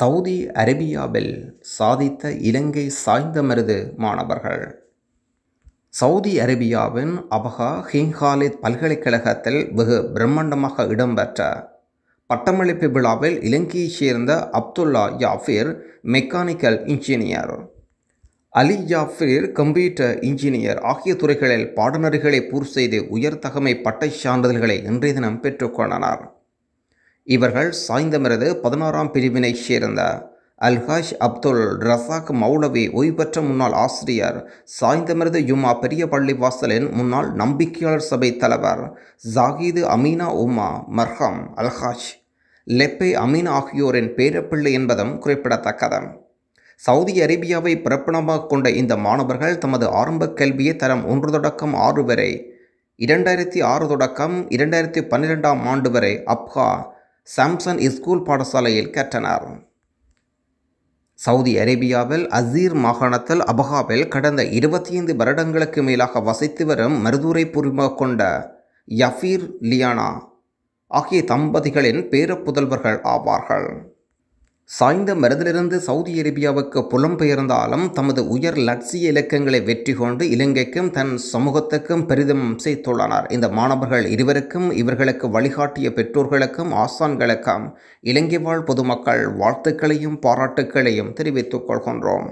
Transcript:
Saudi அரேபியாவில் சாதித்த இலங்கை சாய்ந்தமருது மாணவர்கள் சவுதி அரேபியாவின் அபஹா ஹிங்காலித் பல்கலைக்கழகத்தில் வெகு பிரம்மாண்டமாக இடம்பெற்ற பட்டமளிப்பு விழாவில் இலங்கையைச் சேர்ந்த Abdullah Yafir mechanical engineer Ali Jafir computer engineer ஆகிய துறைகளில் பாடநெறிகளை பூர்த்தி செய்து உயர்தகமை பட்டை சான்றிதழ்களை இன்றைய தினம் பெற்றுக்கொண்டனர் இவர்கள் சாய்ந்தமிரது பதினாறாம் பிரிவினைச் சேர்ந்த அல்ஹாஷ் அப்துல் ரசாக் மௌலவி ஓய்வு பெற்ற முன்னாள் ஆசிரியர் சாய்ந்தமிரது யுமா பெரிய பள்ளிவாசலின் முன்னாள் நம்பிக்கையாளர் சபை தலைவர் ஜாகிது அமீனா உமா மர்ஹம் அல்ஹாஷ் லெப்பே அமீன் ஆகியோரின் பேரப்பிள்ளை என்பதும் குறிப்பிடத்தக்கது சவுதி அரேபியாவை பிறப்பிடமாக கொண்ட இந்த மாணவர்கள் தமது ஆரம்ப கல்வியை தரம் ஒன்று தொடக்கம் ஆறு வரை இரண்டாயிரத்தி ஆறு தொடக்கம் இரண்டாயிரத்தி பன்னிரெண்டாம் ஆண்டு வரை அப்கா சாம்சன் இஸ்கூல் பாடசாலையில் கற்றனர் சவுதி அரேபியாவில் அசீர் மாகாணத்தில் அபகாவில் கடந்த இருபத்தி ஐந்து வருடங்களுக்கு மேலாக வசித்து வரும் மருதுரை புரிமை கொண்ட யஃபீர் லியானா ஆகிய தம்பதிகளின் பேரப்புதல்வர்கள் ஆவார்கள் சாய்ந்த மருதிலிருந்து சவுதி அரேபியாவுக்கு புலம்பெயர்ந்தாலும் தமது உயர் லட்சிய இலக்கங்களை வெற்றி கொண்டு இலங்கைக்கும் தன் சமூகத்துக்கும் பெரிதும் செய்துள்ளனர் இந்த மாணவர்கள் இருவருக்கும் இவர்களுக்கு வழிகாட்டிய பெற்றோர்களுக்கும் ஆசான்களுக்கும் இலங்கை வாழ் பொதுமக்கள் வாழ்த்துக்களையும் பாராட்டுக்களையும் தெரிவித்துக் கொள்கின்றோம்